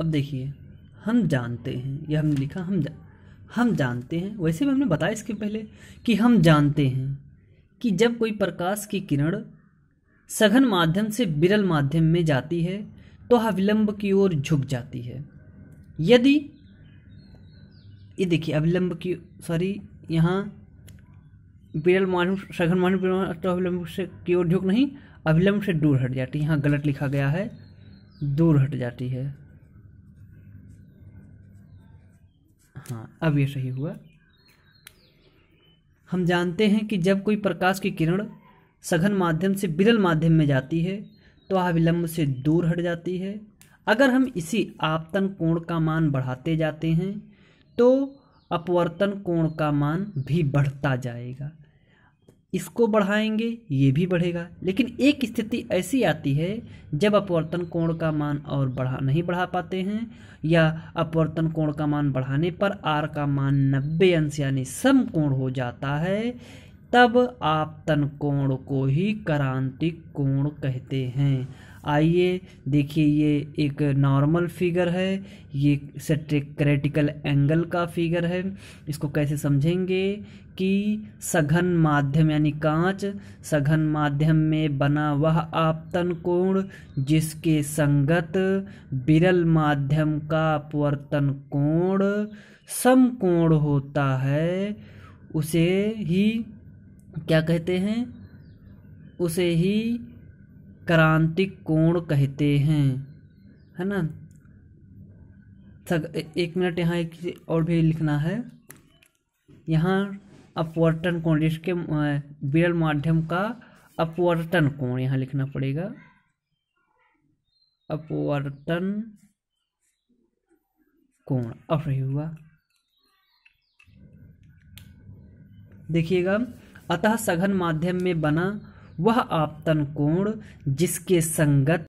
अब देखिए हम जानते हैं यह हमने लिखा हम जा, हम जानते हैं वैसे भी हमने बताया इसके पहले कि हम जानते हैं कि जब कोई प्रकाश की किरण सघन माध्यम से बिरल माध्यम में जाती है तो वह अविलंब की ओर झुक जाती है यदि ये देखिए अविलंब की सॉरी यहाँ बिरल माध्यम सघन माध्यम तो अविलंब से की ओर झुक नहीं अविलंब से दूर हट जाती है यहाँ गलत लिखा गया है दूर हट जाती है हाँ अब ये सही हुआ हम जानते हैं कि जब कोई प्रकाश की किरण सघन माध्यम से विरल माध्यम में जाती है तो अविलंब से दूर हट जाती है अगर हम इसी आपतन कोण का मान बढ़ाते जाते हैं तो अपवर्तन कोण का मान भी बढ़ता जाएगा इसको बढ़ाएंगे ये भी बढ़ेगा लेकिन एक स्थिति ऐसी आती है जब अपवर्तन कोण का मान और बढ़ा नहीं बढ़ा पाते हैं या अपवर्तन कोण का मान बढ़ाने पर आर का मान नब्बे अंश यानी सम कोण हो जाता है तब आपतन कोण को ही क्रांतिक कोण कहते हैं आइए देखिए ये एक नॉर्मल फिगर है ये सेट्रिक्रेटिकल एंगल का फिगर है इसको कैसे समझेंगे कि सघन माध्यम यानी कांच सघन माध्यम में बना वह आपतन कोण जिसके संगत बिरल माध्यम का अपवर्तन कोण समकोण होता है उसे ही क्या कहते हैं उसे ही क्रांतिक कोण कहते हैं है ना सग, एक मिनट यहाँ एक और भी लिखना है यहाँ अपवर्तन कोण जिसके विरल माध्यम का अपवर्तन कोण यहाँ लिखना पड़ेगा अपवर्तन कोण अब रही हुआ देखिएगा अतः सघन माध्यम में बना वह आपतन कोण जिसके संगत